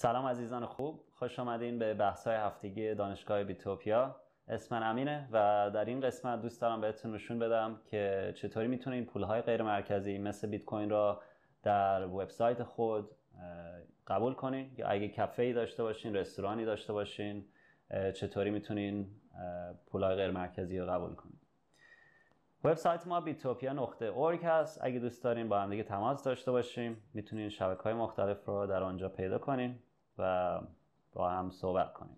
سلام عزیزان خوب خوش آمدین به بحث های هفتگی دانشگاه بیتوپیا اسم من امینه و در این قسمت دوست دارم بهتون نشون بدم که چطوری میتونین این پول های غیر مرکزی مثل بیت کوین را در وبسایت خود قبول کنین یا اگه کافه ای داشته باشین رستورانی داشته باشین چطوری میتونین پول های غیر مرکزی رو قبول کنین وبسایت ما بیتوپیا نقطه اورگ هست اگه دوست دارین با هم دیگه تماس داشته باشیم میتونین شبکه های مختلف رو در آنجا پیدا کنین و با هم صحبت کنیم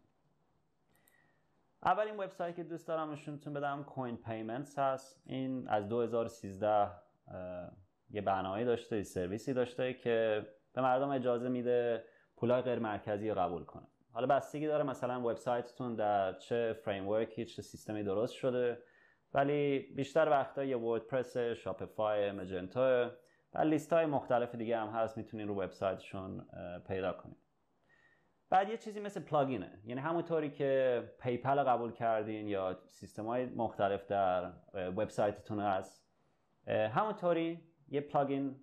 اولین وبسایت که دوست دارم نشونتون بدم کوین پیمنتس هست این از 2013 یه بنای داشته یه سرویسی داشته که به مردم اجازه میده پولای غیر مرکزی رو قبول کنه حالا بستگی داره مثلا وبسایتتون در چه فریم چه سیستمی درست شده ولی بیشتر وقتا یه وردپرس شاپفای مجنتو و لیست های مختلف دیگه هم هست میتونین رو وبسایتشون پیدا کنید بعد یه چیزی مثل پلاگینه یعنی همونطوری که پیپل قبول کردین یا سیستم های مختلف در وبسایتتون هست همونطوری یه پلاگین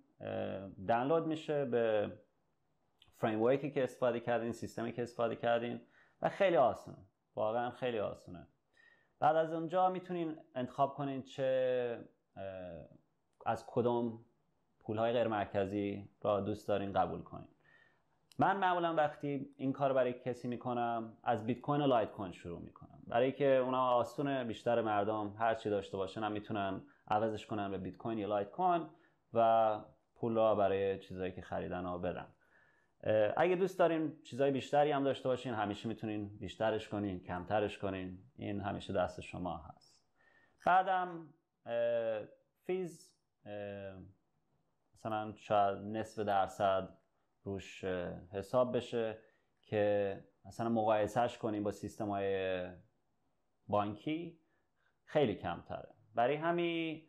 دانلود میشه به فریمورکی که استفاده کردین سیستمی که استفاده کردین و خیلی آسونه واقعا خیلی آسونه بعد از اونجا میتونین انتخاب کنین چه از کدوم پولهای غیر مرکزی را دوست دارین قبول کنین من معمولا وقتی این کار برای کسی میکنم از بیت کوین و لایت کوین شروع میکنم برای که اونا آسون بیشتر مردم هر چی داشته باشن هم میتونن عوضش کنن به بیت کوین یا لایت کوین و پول را برای چیزایی که خریدن ها بدن اگه دوست دارین چیزای بیشتری هم داشته باشین همیشه میتونین بیشترش کنین کمترش کنین این همیشه دست شما هست بعدم فیز مثلا شاید نصف درصد روش حساب بشه که مثلا مقایسهش کنیم با سیستم های بانکی خیلی کمتره برای همین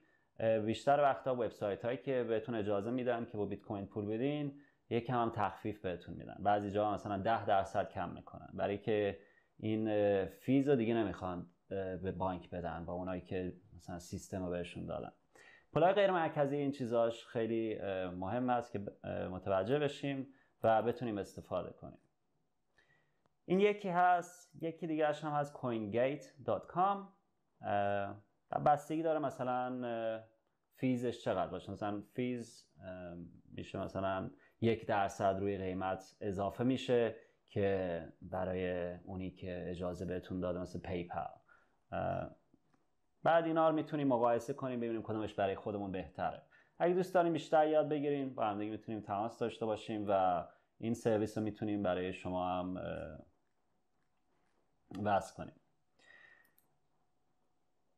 بیشتر وقتا وبسایت هایی که بهتون اجازه میدن که با بیت کوین پول بدین یک کم هم تخفیف بهتون میدن بعضی جاها مثلا ده درصد کم میکنن برای که این فیز رو دیگه نمیخوان به بانک بدن با اونایی که مثلا سیستم رو بهشون دادن پلای غیر مرکزی این چیزاش خیلی مهم است که متوجه بشیم و بتونیم استفاده کنیم این یکی هست یکی دیگرش هم هست coingate.com بستگی داره مثلا فیزش چقدر باشه مثلا فیز میشه مثلا یک درصد روی قیمت اضافه میشه که برای اونی که اجازه بهتون داده مثل پیپل بعد اینا رو میتونیم مقایسه کنیم ببینیم کدومش برای خودمون بهتره اگه دوست داریم بیشتر یاد بگیریم با هم دیگه میتونیم تماس داشته باشیم و این سرویس رو میتونیم برای شما هم وصل کنیم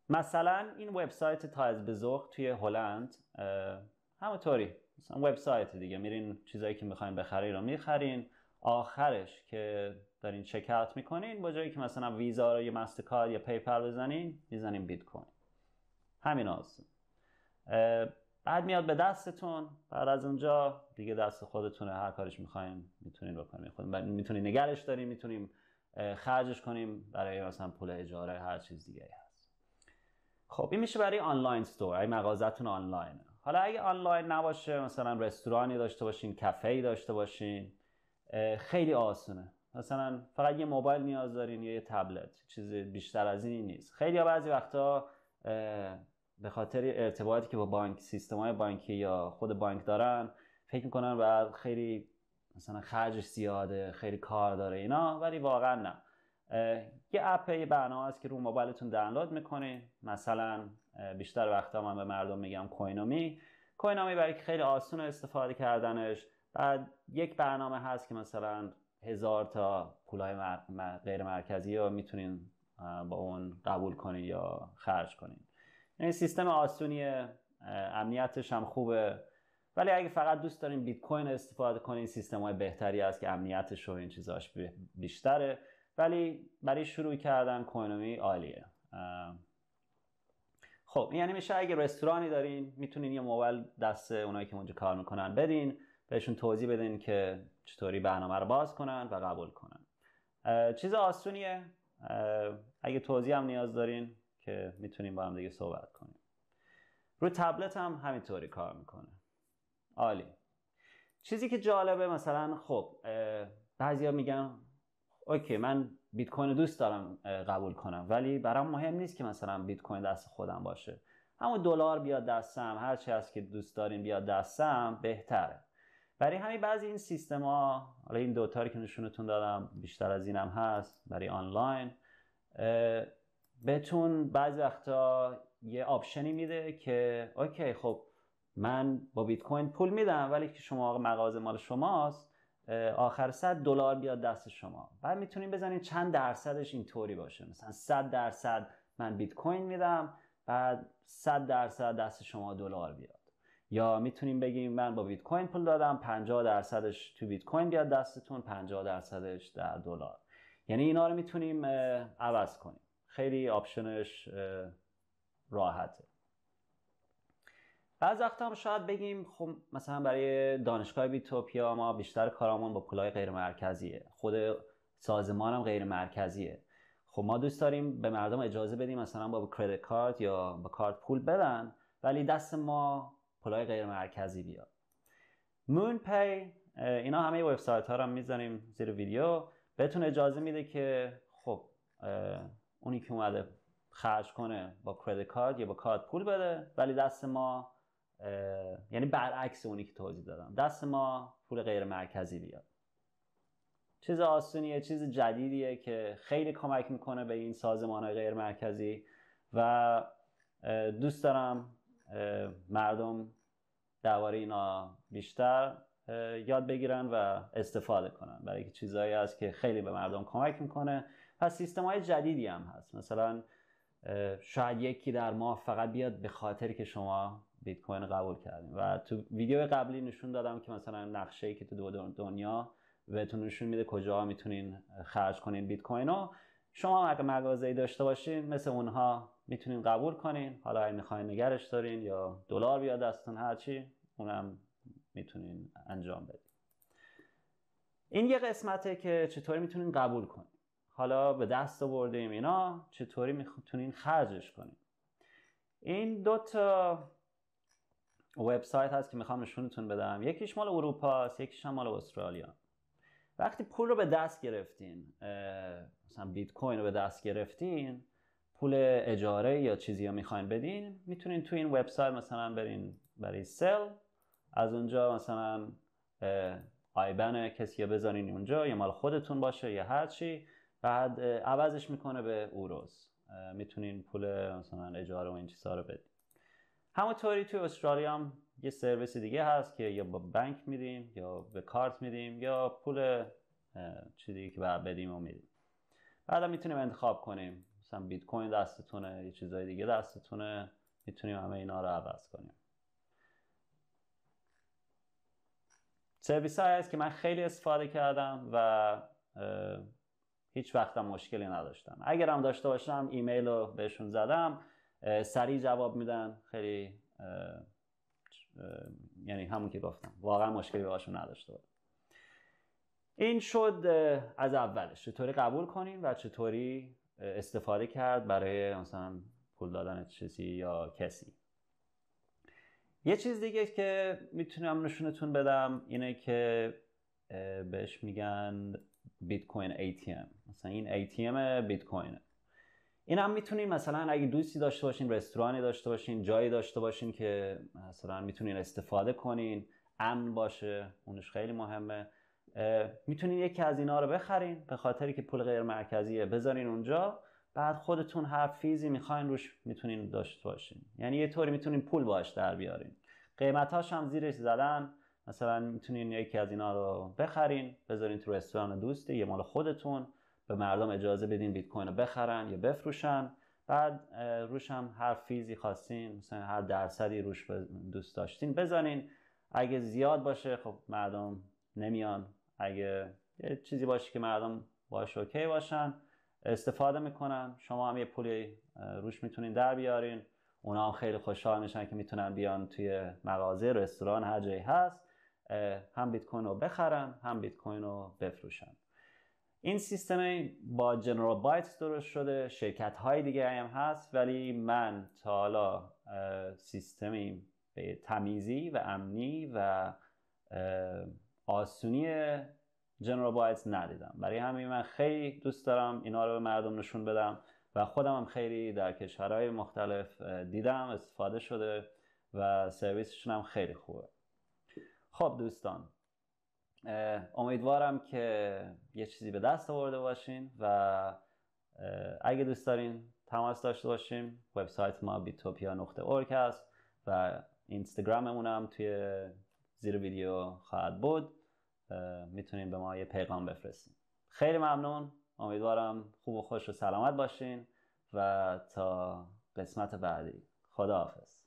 مثلا این وبسایت از بزرگ توی هلند همونطوری مثلا وبسایت دیگه میرین چیزایی که میخواین بخرین رو میخرین آخرش که دارین اوت میکنین با جایی که مثلا ویزا رو یا کار یا پیپر بزنین میزنین بیت کوین همین آسون بعد میاد به دستتون بعد از اونجا دیگه دست خودتونه هر کارش میخواین میتونین بکنین خود میتونین نگرش داریم میتونیم خرجش کنیم برای مثلا پول اجاره هر چیز دیگه هست خب این میشه برای آنلاین استور ای مغازتون آنلاینه حالا اگه آنلاین نباشه مثلا رستورانی داشته باشین کافه داشته باشین خیلی آسونه مثلا فقط یه موبایل نیاز دارین یا یه تبلت چیز بیشتر از این نیست خیلی ها بعضی وقتا به خاطر ارتباطی که با بانک سیستم های بانکی یا خود بانک دارن فکر میکنن و خیلی مثلا خرجش زیاده خیلی کار داره اینا ولی واقعا نه یه اپ یه برنامه است که رو موبایلتون دانلود میکنه مثلا بیشتر وقتا من به مردم میگم کوینومی کوینومی برای خیلی آسون استفاده کردنش بعد یک برنامه هست که مثلا هزار تا پولای غیر مرکزی رو میتونین با اون قبول کنین یا خرج کنین این یعنی سیستم آسونیه امنیتش هم خوبه ولی اگه فقط دوست دارین بیت کوین استفاده کنین سیستم های بهتری هست که امنیتش و این چیزاش بیشتره ولی برای شروع کردن کوینومی عالیه خب یعنی میشه اگه رستورانی دارین میتونین یه موبایل دست اونایی که اونجا کار میکنن بدین بهشون توضیح بدین که چطوری برنامه رو باز کنن و قبول کنن چیز آسونیه اگه توضیح هم نیاز دارین که میتونیم با هم دیگه صحبت کنیم رو تبلت هم همینطوری کار میکنه عالی چیزی که جالبه مثلا خب بعضیا میگن اوکی من بیت کوین دوست دارم قبول کنم ولی برام مهم نیست که مثلا بیت کوین دست خودم باشه همون دلار بیاد دستم هر چی هست که دوست دارین بیاد دستم بهتره برای همین بعضی این سیستم ها حالا این دوتا که نشونتون دادم بیشتر از اینم هست برای آنلاین بهتون بعضی وقتا یه آپشنی میده که اوکی خب من با بیت کوین پول میدم ولی که شما مغازه مال شماست آخر صد دلار بیاد دست شما بعد میتونین بزنید چند درصدش اینطوری باشه مثلا 100 درصد من بیت کوین میدم بعد 100 درصد دست شما دلار بیاد یا میتونیم بگیم من با بیت کوین پول دادم 50 درصدش تو بیت کوین بیاد دستتون 50 درصدش در دلار یعنی اینا رو میتونیم عوض کنیم خیلی آپشنش راحته بعض وقت هم شاید بگیم خب مثلا برای دانشگاه بیتوپیا ما بیشتر کارامون با پولای غیر مرکزیه خود سازمان هم غیر مرکزیه خب ما دوست داریم به مردم اجازه بدیم مثلا با کردیت کارت یا با کارت پول بدن ولی دست ما پولای غیر مرکزی بیاد مون پی اینا همه وبسایت ها رو میزنیم زیر ویدیو بهتون اجازه میده که خب اونی که اومده خرج کنه با کردیت کارت یا با کارت پول بده ولی دست ما یعنی برعکس اونی که توضیح دادم دست ما پول غیر مرکزی بیاد چیز آسونیه چیز جدیدیه که خیلی کمک میکنه به این سازمان غیر مرکزی و دوست دارم مردم درباره اینا بیشتر یاد بگیرن و استفاده کنن برای که چیزهایی هست که خیلی به مردم کمک میکنه پس سیستم های جدیدی هم هست مثلا شاید یکی در ماه فقط بیاد به خاطر که شما بیت کوین قبول کردیم و تو ویدیو قبلی نشون دادم که مثلا نقشه که تو دو دنیا بهتون نشون میده کجا میتونین خرج کنین بیت کوین رو شما اگه ای داشته باشین مثل اونها میتونین قبول کنین حالا اگه میخواین نگرش دارین یا دلار بیاد دستتون هرچی اونم میتونین انجام بدین این یه قسمته که چطوری میتونین قبول کنین حالا به دست آوردیم اینا چطوری میتونین خرجش کنین این دو تا وبسایت هست که میخوام نشونتون بدم یکیش مال اروپا است یکیش مال استرالیا وقتی پول رو به دست گرفتین مثلا بیت کوین رو به دست گرفتین پول اجاره یا چیزی رو میخواین بدین میتونین تو این وبسایت مثلا برین برای سل از اونجا مثلا آیبن کسی رو بذارین اونجا یا مال خودتون باشه یا هر چی بعد عوضش میکنه به اوروز میتونین پول مثلا اجاره و این چیزها رو بدین همونطوری توی استرالیا هم یه سرویس دیگه هست که یا با بنک میدیم یا به کارت میدیم یا پول چیزی که باید بدیم و میدیم بعدا میتونیم انتخاب کنیم مثلا بیت کوین دستتونه یه چیزای دیگه دستتونه میتونیم همه اینا رو عوض کنیم سرویس هایی هست که من خیلی استفاده کردم و هیچ وقتم مشکلی نداشتم اگرم داشته باشم ایمیل رو بهشون زدم سریع جواب میدن خیلی یعنی همون که گفتم واقعا مشکلی باشون نداشته بود این شد از اولش چطوری قبول کنیم و چطوری استفاده کرد برای مثلا پول دادن چیزی یا کسی یه چیز دیگه که میتونم نشونتون بدم اینه که بهش میگن بیت کوین ATM مثلا این ATM بیت کوینه این هم میتونین مثلا اگه دوستی داشته باشین رستورانی داشته باشین جایی داشته باشین که مثلا میتونین استفاده کنین امن باشه اونش خیلی مهمه میتونین یکی از اینا رو بخرین به خاطری که پول غیر مرکزیه بذارین اونجا بعد خودتون هر فیزی میخواین روش میتونین داشته باشین یعنی یه طوری میتونین پول باش در بیارین قیمتاش هم زیرش زدن مثلا میتونین یکی از اینا رو بخرین بذارین تو رستوران دوستی یه مال خودتون به مردم اجازه بدین بیت کوین رو بخرن یا بفروشن بعد روش هم هر فیزی خواستین مثلا هر درصدی روش دوست داشتین بزنین اگه زیاد باشه خب مردم نمیان اگه یه چیزی باشه که مردم باش اوکی باشن استفاده میکنن شما هم یه پولی روش میتونین در بیارین اونا هم خیلی خوشحال میشن که میتونن بیان توی مغازه رستوران هر جایی هست هم بیت کوین رو بخرن هم بیت کوین رو بفروشن این سیستم با جنرال بایتس درست شده شرکت های دیگه هم هست ولی من تا حالا سیستمی تمیزی و امنی و آسونی جنرال بایتس ندیدم برای همین من خیلی دوست دارم اینا رو به مردم نشون بدم و خودم هم خیلی در کشورهای مختلف دیدم استفاده شده و سرویسشون هم خیلی خوبه خب دوستان امیدوارم که یه چیزی به دست آورده باشین و اگه دوست دارین تماس داشته باشیم وبسایت ما bitopia.org هست و اینستاگراممون هم توی زیر ویدیو خواهد بود میتونین به ما یه پیغام بفرستین خیلی ممنون امیدوارم خوب و خوش و سلامت باشین و تا قسمت بعدی خداحافظ